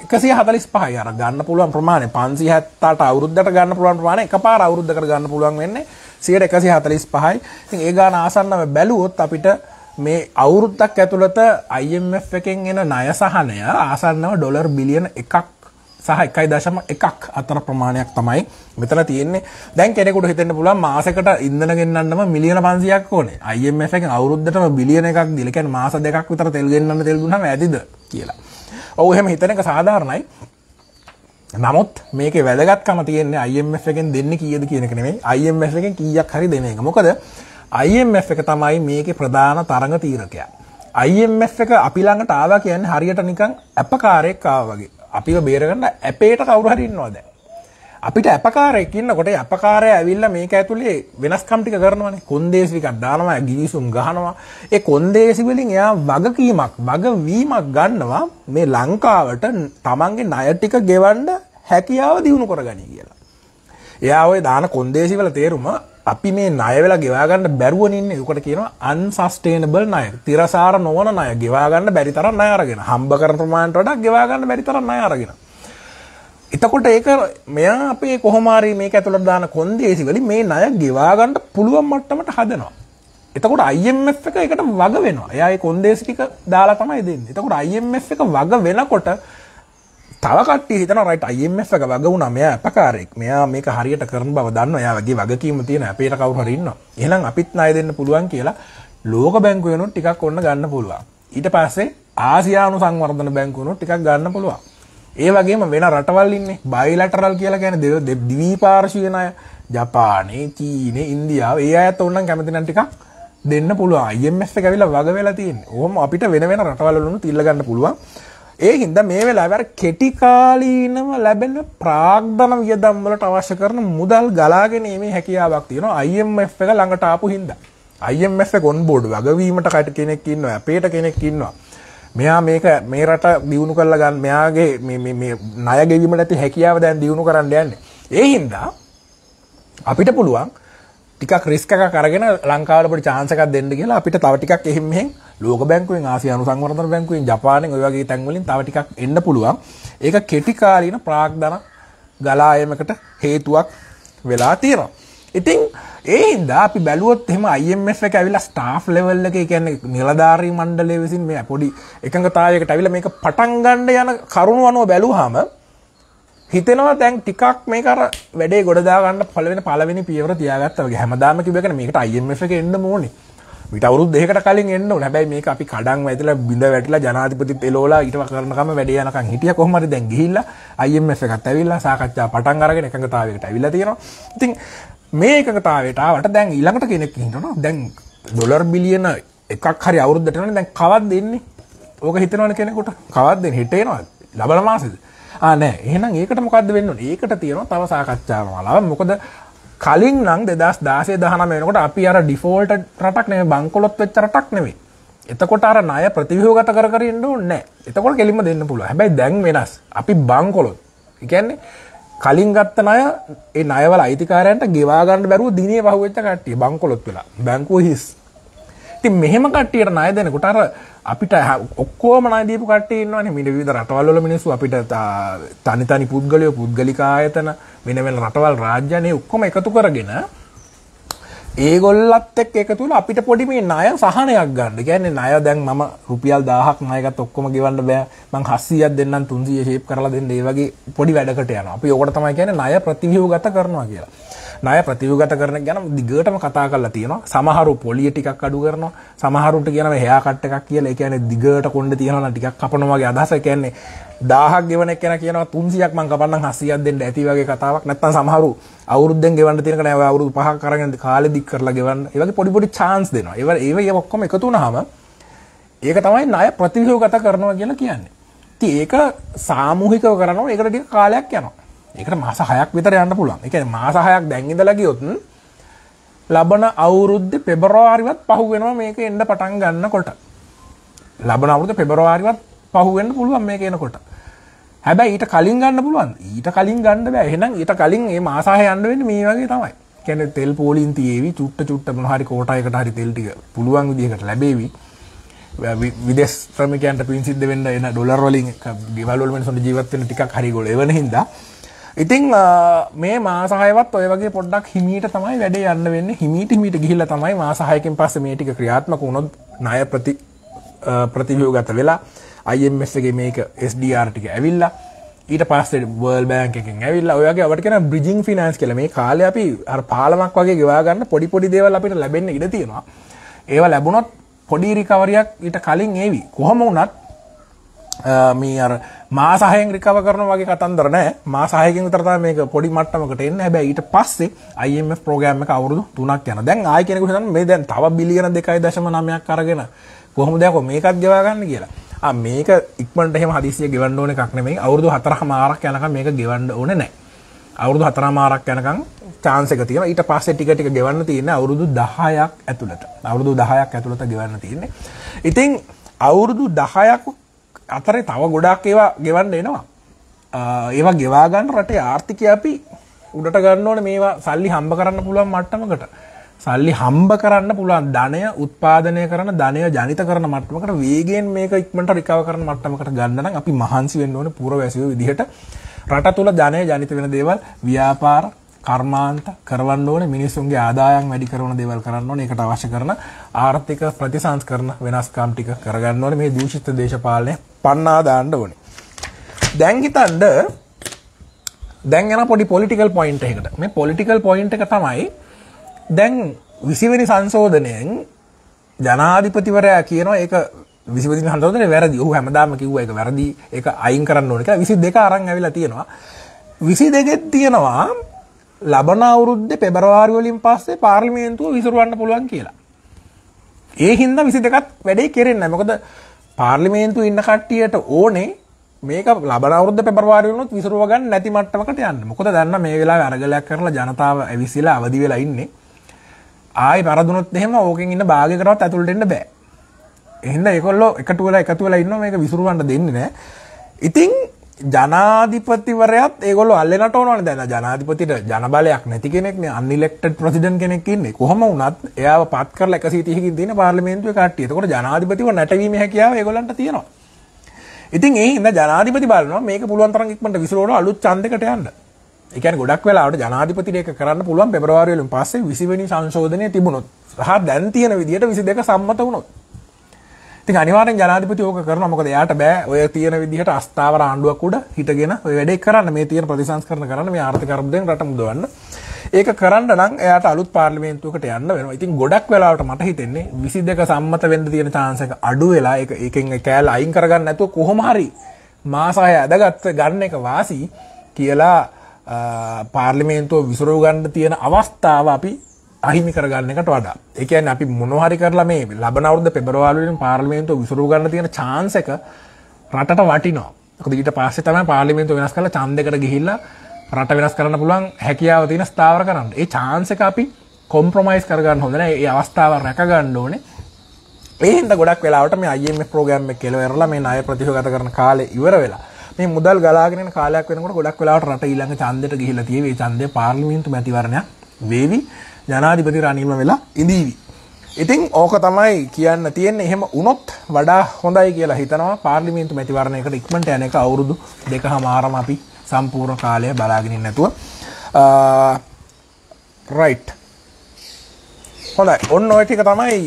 එකසි හතලිස් පහය අර ගන්න පුළුවන් ප්‍රමාණය පන්සි හැත්තාට අවුද්ධට ගන්න පුළුවන් ප්‍රමාණ එක පාර අවුද්ධකට ගන්න පුළුවන් වෙන්න සියට එකසි හතලිස් පහයි ඉතින් ඒ ගාන ආසන්නම බැලුවොත් අපිට මේ අවුරුත්තක් ඇතුළත අයිF එකෙන් එන ණය සහනය ආසන්නව ඩොලර් බිලියන එකක් සහ එකයි දශම එකක් අතර ප්‍රමාණයක් තමයි මෙතන තියෙන්නේ දැන් කෙනෙකුට හිතන්න පුළුවන් මාසෙකට ඉන්ධන ගෙන්නන්නම මිලියන 500ක් ඕනේ IMF එකෙන් අවුරුද්දටම බිලියන එකක් දීලා ඒ කියන්නේ මාස දෙකක් විතර තෙල් ගෙන්නන්න තෙල් දුන්නාම ඇදිද කියලා. ඔව් එහෙම හිතන එක සාධාරණයි. නමුත් මේකේ වැදගත්කම තියෙන්නේ IMF එකෙන් දෙන්නේ කීයද කියන එක නෙමෙයි IMF එකෙන් කීයක් හරි දෙන එක. මොකද IMF එක තමයි මේකේ ප්‍රධාන තරඟ තීරකයා. IMF එක අපි ළඟට ආවා කියන්නේ හරියට නිකන් අපකාරයක් ආවා වගේ. අපිව බේරගන්න ඇපේට කවුරහරින්නවා දැ. අපිට අපකාරයකින්න කොට අපකාරය ඇවිල්ල මේක ඇතුළේ වෙනස් කම්ටික කරනවන කොන්දේසිකක් දානවා ගිවිසුම් ගහනවා ඒ කොන්දේසිවලින් එයා වගකීමක් වගවීමක් ගන්නවා මේ ලංකාවට තමන්ගේ නයටික ගෙවන්ඩ හැකියාව දියුණු කරගනි කියලා. එයා ඔය දාන කොන්දේසිවල තේරුම අපි මේ ණය වෙලා ගෙවා ගන්න බැරුවන් ඉන්නේ. ඒකට කියනවා unsustainable ණය. තිරසාර නොවන ණය. ගෙවා ගන්න බැරි තරම් ණය අරගෙන. හම්බ කරන ප්‍රමාණයට වඩා ගෙවා ගන්න බැරි තරම් ණය අරගෙන. එතකොට ඒක මෙයා අපේ කොහොම හරි මේක ඇතුළට දාන කොන්දේසි වලින් මේ ණය ගෙවා ගන්න පුළුවන් මට්ටමට හදනවා. එතකොට IMF එක ඒකට වග වෙනවා. එයා ඒ කොන්දේසි ටික දාලා තමයි දෙන්නේ. එතකොට IMF එක වග වෙනකොට තවකට හිතන රට අයමක වගවුණ මෙයා අපකාරෙක් මෙයා මේක හරියට කරන බව දන්න එයා වගේ වගකීම තියෙන අපේට කවුරු හරි ඉන්නවා. එහෙනම් අපිත් ණය දෙන්න පුළුවන් කියලා ලෝක බැංකුව වෙනුත් ටිකක් ඔන්න ගන්න පුළුවන්. ඊට පස්සේ ආසියානු සංවර්ධන බැංකුව වෙනුත් ටිකක් ගන්න පුළුවන්. ඒ වගේම වෙන රටවල් ඉන්නේ බයිලැටරල් කියලා කියන්නේ ද්විපාර්ශ්වීය අය. ජපානේ, චීනේ, ඉන්දියාව ඒ අයත් ඕනනම් කැමති නම් ටිකක් දෙන්න පුළුවන්. IMF එක ඇවිල්ලා වග වෙලා තියෙන්නේ. ඕම අපිට වෙන වෙන රටවල් වලින් තිල්ල ගන්න පුළුවන්. ඒ හින්ද මේ වෙලා වැර කෙටිකාලීනව ලැබෙන ප්‍රාග්ධන වියදම්වලට අවශ්‍ය කරන මුදල් ගලාගෙනීමේ හැකියාවක් තියෙනවා IMF එක ළඟට ආපු හින්දා. IMF එක ඔන් බෝඩ් වගවීමට කට කෙනෙක් ඉන්නවා, අපේට කෙනෙක් ඉන්නවා. මෙයා මේක මේ රට දියුණු කරලා ගන්න මෙයාගේ මේ මේ මේ ණය ගෙවීම නැති හැකියාව දැන් දියුණු කරන්න යන්නේ. ඒ හින්දා අපිට පුළුවන් ටිකක් රිස්ක් එකක් අරගෙන ලංකාවට පොඩි chance එකක් දෙන්න කියලා අපිට තව ටිකක් එහෙම මෙහෙම ලෝක බැංකුවෙන් ආසියානු සංවර්ධන බැංකුවෙන් ජපානයෙන් ඔය වගේ තැන් වලින් තව ටිකක් එන්න පුළුවන්. ඒක කෙටි කාලීන ප්‍රාග්ධන ගලායමකට හේතුවක් වෙලා තියෙනවා. ඉතින් ඒ හින්දා අපි බැලුවොත් එහෙම IMF එක ඇවිල්ලා ස්ටාෆ් ලෙවල් එකේ කියන්නේ නිලධාරී මණ්ඩලය විසින් මේ පොඩි එකඟතාවයකට ඇවිල්ලා මේක පටන් ගන්න යන කරුණු අනුව බැලුවාම හිතෙනවා දැන් ටිකක් මේක අර වැඩේ ගොඩ දාගන්න පළවෙනි පළවෙනි පියවර තියාගත්තා වගේ හැමදාම කිව්වගෙන මේකට IMF එක එන්න ඕනේ විට අවුරුදු දෙකකට කලින් එන්න ඕන. හැබැයි මේක අපි කඩන් වැදලා බිඳ වැටලා ජනාධිපති පෙලෝලා ඊට කරනකම වැඩේ යනකම් හිටිය කොහොමද දැන් ගිහිල්ලා IMF එකත් ඇවිල්ලා සාකච්ඡා පටන් අරගෙන එකඟතාවයකට ඇවිල්ලා තියෙනවා. ඉතින් මේ එකඟතාවයට ආවට දැන් ඊළඟට කෙනෙක් හිටනවා. දැන් ඩොලර් බිලියන එකක් හරි අවුරුද්දට නම් දැන් කවද්ද දෙන්නේ? ඕක හිතනවනේ කෙනෙකුට. කවද්ද දෙන්නේ? හිටේනවද? ලබන මාසෙද? ආ නෑ. එහෙනම් ඒකට මොකද්ද වෙන්නේ? ඒකට තියෙනවා තව සාකච්ඡාවක්. මොකද කලින් නම් දෙදස් දාසේ දහන මේකට අපි අර ඩිෆෝල්ට රටක් නේ බංකොලොත් වෙච්ච රටක් නෙවේ එතකොට අර අය ප්‍රතිවිහෝගත කරන්න නෑ එතකොට කෙලිම දෙන්න පුළුව හැබැයි දැන් වෙනස් අපි බංකොලොත් එකන්නේ කලින් ගත්ත අය ඒ අයවල අයිතිකාරයන්ට ගෙවාගන්න බැරුව දිනේ පහුවෙච්ච කට්ටිය බංකොලොත් වෙලා බැංකෝ හිස් ඉතින් මෙහෙම කට්ටියට ණය දෙනකොට අර අපිට ඔක්කොම ණය දීපු කට්ටිය ඉන්නවනේ මිට විවිධ රටවල් වල මිනිස්සු අපිට තනි තනි පුද්ගලයෝ පුද්ගලික ආයතන වෙන වෙන රටවල් රාජ්‍යනේ ඔක්කොම එකතු කරගෙන ඒගොල්ලත් එක් එකතු වෙලා අපිට පොඩි මේ ණය සහනයක් ගන්න. කියන්නේ ණය දැන් මම රුපියල් 1000ක් ණයකට ඔක්කොම ගෙවන්න බෑ. මං 700ක් දෙන්නම් 300 ෂේප් කරලා දෙන්න. ඒ වගේ පොඩි වැඩකට යනවා. අපි ඕකට තමයි කියන්නේ ණය ප්‍රතිව්‍යුහගත කරනවා කියලා. ණය ප්‍රතිව්ගත කරන ගැන දිගටම කතා කරලා තියෙනවා. සමහරු පොලිය ටිකක් අඩු කරනවා. සමහරුන්ට කියනවා හෙයා කට් එකක් කියලා. ඒ කියන්නේ දිගට කොණ්ඩ තියනවා ටිකක් කපනවා වගේ අදහස. ඒ කියන්නේ 1000ක් ගෙවන එක කෙනා කියනවා 300ක් මං කපන්නම් 100ක් දෙන්න ඇති වගේ කතාවක්. නැත්නම් සමහරු අවුරුද්දෙන් ගෙවන්න තියෙන කෙනා අවුරුදු 5ක් අරගෙන කාලෙ දික් කරලා ගෙවන්න. ඒ වගේ පොඩි පොඩි chance දෙනවා. ඒවා ඒවා ඔක්කොම එකතු වුනහම ඒක තමයි ණය ප්‍රතිව්‍යුහගත කරනවා කියලා කියන්නේ. ඉතින් ඒක සාමූහිකව කරනවා. ඒකට ටික කාලයක් යනවා. ඒකට මාස 6ක් විතර යන්න පුළුවන්. ඒ කියන්නේ මාස 6ක් දැන් ඉඳලා ගියොත් ලබන අවුරුද්දේ පෙබරවාරිවත් පහු වෙනවා මේක එන්න පටන් ගන්නකොට. ලබන අවුරුද්දේ පෙබරවාරිවත් පහු වෙන්න පුළුවන් මේක එනකොට. හැබැයි ඊට කලින් ගන්න පුළුවන්. ඊට කලින් ගන්න බෑ. එහෙනම් ඊට කලින් මේ මාස 6 යන්න වෙන්නේ මේ වගේ තමයි. කියන්නේ තෙල් පෝලින් තියේවි චුට්ට චුට්ට මොන හරි කෝටයකට හරි තෙල් ටික පුළුවන් විදිහකට ලැබෙවි. විදෙස් ශ්‍රමිකයන්ට පින් සිද්ධ වෙන්න එන ඩොලර් වලින් ගෙවල් වල මිනිස්සුන්ට ජීවත් වෙන්න ටිකක් හරි ගොඩ එවන හින්දා ඉතිං මේ මාසායවත් ඔය වගේ පොඩ්ඩක් හිමීට තමයි වැඩ යන්න වෙන්න හිමීට මිට ගිහිල්ල තමයි මාසාහයකින් පස්ස මේ ටික ක්‍රියාත්මක වුණොත් ණය ප්‍රති ප්‍රතිවයෝගත වෙලා අයිම්ගේ මේක ස්ඩR ටික ඇවිල්ලා ඊට පස්සේ බල් බෑන්ක ඇවිල්ලා ඔයගේ අවට කෙන බ්‍රිජිං ෆිනන්ස් කළ මේ කාල අපි අර පාලමක් වගේ ගෙවාගන්න පොඩි පොඩි දේවල් අපිට ලැබෙන්න ඉඩ තියෙනවා ඒවා ලැබුණොත් පොඩි රිකවරයක් ඊට කලින් ඒවි කොහොම වුණත් මේ අර මාසාහයෙන් රිකව කරන වගේ කතන්දර නෑ මාසාහයකින් විතරතා මේක පොඩි මට්ටමකට එන්න හැබැයි ඊට පස්සේ IMF ප්‍රෝග්‍රෑම් එක අවුරුදු 3ක් යන. දැන් ආයි කෙනෙකුට හිතන්න මේ දැන් තව බිලියන 2.9ක් අරගෙන කොහොමද යකෝ මේකත් ගෙවා ගන්න කියලා. ආ මේක ඉක්මනට එහෙම හදිස්සිය ගෙවන්න ඕන එකක් නෙමෙයි. අවුරුදු 4ක් මාරක් යනකම් මේක ගෙවන්න ඕනේ නෑ. අවුරුදු 4 මාරක් යනකම් chance එක තියෙනවා. ඊට පස්සේ ටික ටික ගෙවන්න තියෙන්නේ අවුරුදු 10ක් ඇතුළත. අවුරුදු 10ක් ඇතුළත ගෙවන්න තියෙන්නේ. ඉතින් අවුරුදු 10ක් අතරේ තව ගොඩක් ඒවා ගෙවන්න එනවා ඒවා ගෙවාගන්න රටේ ආර්ථිකය අපි උඩට ගන්න ඕන මේවා සල්ලි හම්බ කරන්න පුළුවන් මට්ටමකට සල්ලි හම්බ කරන්න පුළුවන් ධනය උත්පාදනය කරන ධනය ජනිත කරන මට්ටමකට වේගෙන් මේක ඉක්මට රිකව කරන මට්ටමකට ගන්න නම් අපි මහන්සි වෙන්න ඕන පුරවැසියෝ විදිහට රට තුළ ධනය ජනිත වෙන දේවල් ව්‍යාපාර කර්මාන්ත කරවන්න ඕන මිනිසුන්ගේ ආදායන් වැඩි කරන දේවල් කරන්න ඕන ඒකට අවශ්‍ය කරන ආර්ථික ප්‍රතිසංස්කරණ වෙනස්කම් ටික කරගන්න ඕනේ මේ දූෂිත දේශපාලනය පන්නා දාන්න ඕනේ. දැන් හිතන්න දැන් යන පොඩි පොලිටිකල් පොයින්ට් එකකට. මේ පොලිටිකල් පොයින්ට් එක තමයි දැන් 20 වෙනි සංශෝධනයෙන් ජනාධිපතිවරයා කියනවා ඒක විසිවදින හඳෝදන වැරදි ඔහු හැමදාම කිව්ව එක වැරදි එක අයින් කරන්න ඕන කියලා 22 අරන් ඇවිල්ලා තියෙනවා 22 දෙකෙත් තියෙනවා ලබන අවුරුද්ද පෙබරවාරි වලින් පස්සේ පාර්ලිමේන්තුව විසුරුවන්න පුළුවන් කියලා. ඒ හින්දා 22ත් වැඩේ කෙරෙන්නේ නැහැ. මොකද පාර්ලිමේන්තුව ඉන්න කට්ටියට ඕනේ මේක ලබන අවුරුද්ද පෙබරවාරි වෙනොත් විසුරුව ගන්න නැති මට්ටමකට යන්න. මොකද දන්න මේ වෙලාවේ අරගලයක් කරලා ජනතාව ඇවිසිලා අවදි වෙලා ඉන්නේ. ආයි පරදුනොත් එහෙම ඕකෙන් ඉන්න භාගයකටවත් ඇතුළට එන්න බෑ. එහෙනම් ඒකොල්ලෝ එකතු වෙලා එකතු වෙලා ඉන්නවා මේක විසුරුවන්න දෙන්නේ නැහැ. ඉතින් ජනාධිපතිවරයත් ඒගොල අල්ලනට ඕන දැන ජනාධිපතිට ජනබලයක් නැති කෙනෙක් අන්නිලෙක්ට ප්‍රසිඩන් කෙනෙක් ඉන්නේ කොහොම වුණත් එයා පත් කරලා 130කින් දෙන පාර්ලිමේන්තුවේ කට්ටිය. ඒකට ජනාධිපතිව නැටවීම හැකියාව ඒගොල්ලන්ට තියෙනවා. ඉතින් ඒ හින්දා ජනාධිපති බලනවා මේක පුළුවන් තරම් ඉක්මනට විසිරුවන අලුත් ඡන්දයකට යන්න. ඒ කියන්නේ ගොඩක් වෙලාවට ජනාධිපතිට ඒක කරන්න පුළුවන් පෙබරවාරි වලින් පස්සේ 20 වෙනි සංශෝධනය තිබුණොත් සහ දැන් තියෙන විදිහට 22 සම්මත වුණොත්. ඉතින් අනිවාර්යෙන් ජනාධිපති ඕක කරනවා මොකද එයාට බෑ ඔය තියෙන විදිහට අස්ථාවර ආණ්ඩුවක් උඩ හිටගෙන ඔය වැඩේ කරන්න මේ තියෙන ප්‍රතිසංස්කරණ කරන්න මේ ආර්ථික අර්බුදයෙන් රට මුදවන්න ඒක කරන්න නම් එයාට අලුත් පාර්ලිමේන්තුවකට යන්න වෙනවා. ඉතින් ගොඩක් වෙලාවට මට හිතෙන්නේ 22 සම්මත වෙන්න තියෙන chance එක අඩු වෙලා ඒක ඒකෙන් කෑල් අයින් කරගන්න නැතුව කොහොම හරි මාස 6 ඇදගත්ත ගන්න එක වාසි කියලා පාර්ලිමේන්තුව විසුරව ගන්න තියෙන අවස්ථාව අපි අහිමි කරගන්න එකට වඩා එකන් අපි මොනහරි කරලා මේ ලබනවරුද පෙබරවාලුවෙන් පාර්ලිමේන්තු විසරු ගන්න තියෙන චාන්සක රටට වටිනෝ ඊට පස්සේ තමයි පාර්ලිමේන්තු වෙනස් කරලා ඡන්දයකට ගිහිල්ලා රට වෙනස් කරන්න පුළුවන් හැකියාව තියෙන ස්ථාවර කරන්න. ඒ chance එක අපි කොම්ප්‍රොමයිස් කරගන්න හොඳ නැහැ. ඒ අවස්ථාව රැකගන්න ඕනේ. ඒ හින්දා ගොඩක් වෙලාවට මේ IMF program එක කෙලවරලා මේ ණය ප්‍රතිශතගත කරන කාලේ ඉවර වෙලා මේ මුදල් ගලාගෙන යන කාලයක් වෙනකොට ගොඩක් වෙලාවට රට ඊළඟ ඡන්දයට ගිහිල්ලා තියෙවි. ඒ ඡන්දේ පාර්ලිමේන්තු මැතිවරණයක් වේවි. ජනාධිපති රනිීම වෙලා ඉඳීවි. ඉතිං ඕක තමයි කියන්න තියෙන් එහෙම උනොත් වඩා හොඳයි කියලා හිතනවා පාර්ලිමේන්තු මැතිවරණයකට ඉක්මට යන එක අවුරුදු දෙක හමාරම අපි සම්පූර්ණ කාලය බලාගෙනින් නැතුව රයිට් හොඳයි ඔන්න ඔයටික තමයි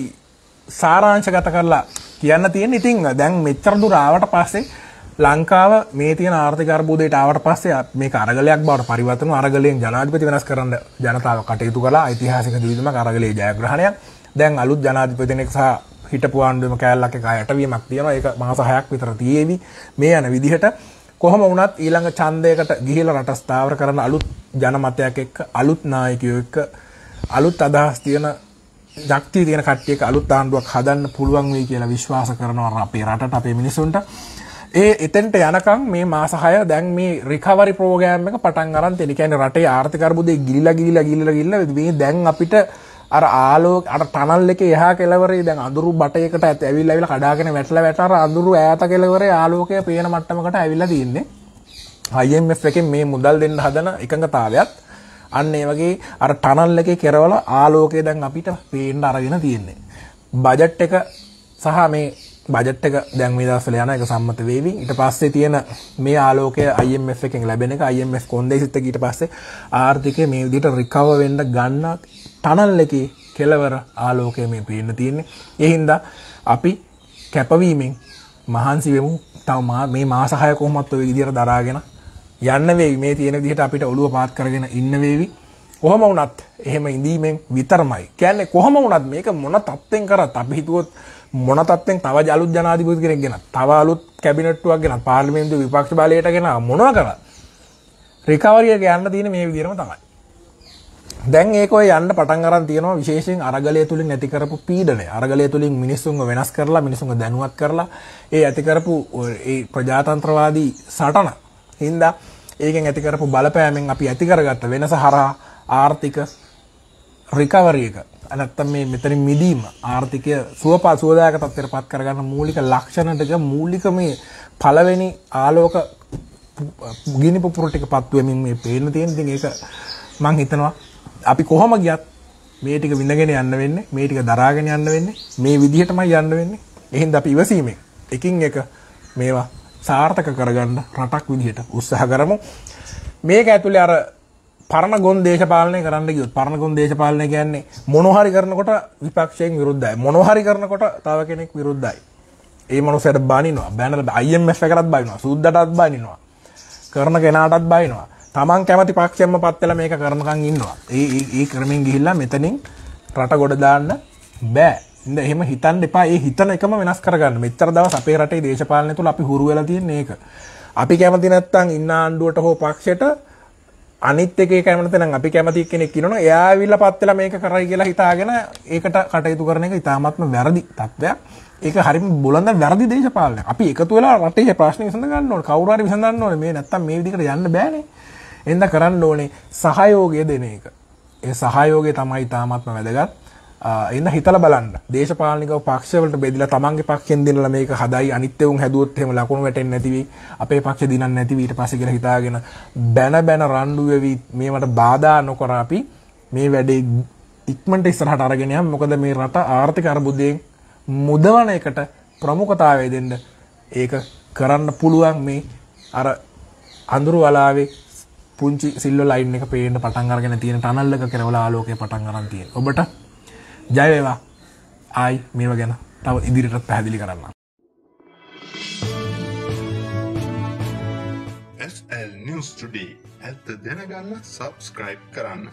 සාරාංශ ගත කරලා කියන්න තියෙන ඉතිං දැන් මෙච්චරදු රාවට පස්සේ ලංකාව මේ තිය ආර්ථකරබෝදයට ආවට පස්සේ මේ කරගලයක් බවට පරිවතන අරගලයෙන් ජනාධපති වෙනස් කරන්න ජනතාව කටයුතු කලා යිතිහාසික දීම කරගලේ ජයග්‍රහණය දැන් අලුත් ජනාධිපතිනෙක් සහ හිටපුවාන්ඩුවම කෑල්ලක යටවීමක් තියෙන ඒ මාසහයක් විතර තියේවි මේ යන විදිහට කොහම වනත් ඊළඟ චන්දයකට ගිහිල රටස්ථාවර කරන අලුත් ජනමතයක් එක්ක අලුත් නායකයෝ එක්ක අලුත් අදහස් තියෙන ජක්ති තියෙන කට්ටියක අලුත් ආණ්ඩුවක් හදන්න පුළුවන් වෙයි කියලා විශ්වාස කරනවා අපේ රටට අපේ මිනිසුන්ට ඒ එතෙන්ට යනකම් මේ මාසහය දැන් මේ රිකවරි ප්‍රෝගෑම් එක පටන් අරන් තෙනිකැන රටේ ආර්ථකරබුදේ ගිල්ල ගිල්ල ගිල්ල ගිල්ල මේ දැන් අපිට අර ආලෝක අර ටනල් එක එහා කෙලවරේ දැන් අඳුරු බටයකට ඇත් ඇවිල්ලා ඇවිල්ලා කඩාගෙන වැටලා වැටලා අර අඳුරු ඈත කෙලවරේ ආලෝකය පේන මට්ටමකට ඇවිල්ලා තියෙන්නේ IMF එකෙන් මේ මුදල් දෙන්න හදන එකඟතාවයත් අන්න ඒ වගේ අර ටනල් එකේ කෙරවල ආලෝකය දැන් අපිට පේන්න අරගෙන තියෙන්නේ බජට් එක සහ මේ බජට් එක දැන් මේ දවස්වල යන එක සම්මත වේවි. ඊට පස්සේ තියෙන මේ ආලෝකය IMF එකෙන් ලැබෙන එක IMF කොන්දේසිත් එක ඊට පස්සේ ආර්ථිකය මේ විදිහට රිකවර් වෙන්න ගන්න ටනල් එකේ කෙලවර ආලෝකය මේ පේන්න තියෙන්නේ. ඒ හින්දා අපි කැපවීමෙන් මහන්සි වෙමු. තව මේ මාස 6 කොහොමත් ඔය විදිහට දරාගෙන යන්න වේවි. මේ තියෙන විදිහට අපිට ඔළුව පාත් කරගෙන ඉන්න වේවි. කොහම වුණත් එහෙම ඉඳීමෙන් විතරමයි. කියන්නේ කොහම වුණත් මේක මොන තත්ත්වෙන් කරත් අපි හිතුවොත් මොන තත්ත්වෙන් තව අලුත් ජනාධිපති කෙනෙක් ගෙනත්, තව අලුත් කැබිනට්ටුවක් ගෙනත්, පාර්ලිමේන්තුව විපක්ෂ බලයට ගෙන මොනවා කරත් රිකවරිය යන්න තියෙන මේ විදිහම තමයි. දැන් ඒක ඔය යන්න පටන් අරන් තියෙනවා විශේෂයෙන් අරගලය තුලින් ඇති කරපු පීඩනය. අරගලය තුලින් මිනිස්සුන්ව වෙනස් කරලා මිනිස්සුන්ව දැනුවත් කරලා ඒ ඇති කරපු ඒ ප්‍රජාතන්ත්‍රවාදී සටන. හින්දා ඒකෙන් ඇති කරපු බලපෑමෙන් අපි ඇති කරගත්ත වෙනස හරහා ආර්ථික රිකවරිය එක නැත්තම් මේ මෙතන මිදීම ආර්ථිකය සුවපා සුවදායක තත්ත්වයට පත් කරගන්න මූලික ලක්ෂණ ටික මූලික මේ පළවෙනි ආලෝක ගිනි පුපුර ටික පත් වෙමින් මේ පේන්න තියෙන ඉතින් ඒක මම හිතනවා අපි කොහොම ගියත් මේ ටික විඳගෙන යන්න වෙන්නේ මේ ටික දරාගෙන යන්න වෙන්නේ මේ විදිහටමයි යන්න වෙන්නේ එහෙනම් අපි ඉවසීමෙන් එකින් එක මේවා සාර්ථක කරගන්න රටක් විදිහට උත්සාහ කරමු මේක ඇතුලේ අර පරණ ගොන් දේශපාලනය කරන්න ගියොත් පරණ ගොන් දේශපාලනය කියන්නේ මොනෝහරි කරනකොට විපක්ෂයෙන් විරුද්ධයි මොනෝහරි කරනකොට තව කෙනෙක් විරුද්ධයි ඒ මනුස්සයට බනිනවා බැනලා IMF එකටත් බනිනවා සුද්දටත් බනිනවා කරන කෙනාටත් බනිනවා තමන් කැමති පක්ෂයෙන්ම පත් වෙලා මේක කරනකන් ඉන්නවා ඒ ඒ ක්‍රමෙන් ගිහිල්ලා මෙතනින් රට ගොඩ දාන්න බෑ ඉතින් එහෙම හිතන්න එපා ඒ හිතන එකම වෙනස් කරගන්න මෙච්චර දවස් අපේ රටේ දේශපාලනය තුළ අපි හුරු වෙලා තියෙන එක අපි කැමති නැත්තම් ඉන්න ආණ්ඩුවට හෝ පක්ෂයට අනිත් එකේ කැමති නම් අපි කැමති කෙනෙක් ඉන්නවා එයා ඇවිල්ලා පත් වෙලා මේක කරයි කියලා හිතාගෙන ඒකට කටයුතු කරන එක ඉතාමත්ම වැරදි තත්ත්වයක්. ඒක හරිම බොළඳ වැරදි දේශපාලනයක්. අපි එකතු වෙලා රටේ ප්‍රශ්න විසඳ ගන්න ඕනේ. කවුරු හරි විසඳන්න ඕනේ. මේ නැත්තම් මේ විදිහට යන්න බෑනේ. එහෙනම් කරන්න ඕනේ සහයෝගය දෙන එක. ඒ සහයෝගය තමයි ඉතාමත්ම වැදගත්. එන්න හිතල බලන්න දේශපාලික පක්ෂවලට බෙදල තමන්ගේ පක්ෂෙන් දිනල මේක හදයි අනිත්‍යවුන් හැදුවත්හෙම ලකුණු වැටෙන් නැතිවී අපේ පක්ෂ දිනන්න නැතිවීට පසකිර හිතාගෙන බැන බැන රණ්ඩුවවී මේමට බාධා නොකරාපි මේ වැඩේ ඉක්මට ඉස්සරහට අරගෙනයම් මොකද මේ රට ආර්ථික අරබුද්ධයෙන් මුදවන එකට ප්‍රමුඛතාවේ දෙන්න ඒක කරන්න පුළුවන් මේ අර අඳුරු වලාවේ පුංචි සිල්ල ලයින් එක පේන පටන්ගරගෙන තියෙන ටනල්ලක කෙරවලා ආලෝකය පටන්ගරන්තිය ඔබට ජයවේවා ආයි මේව ගැන තව ඉදිරිටත් පැහැදිලි කරන්න. SL News Today ඇත්ත දෙනගන්න සබස්ක්‍රයිබ් කරන්න.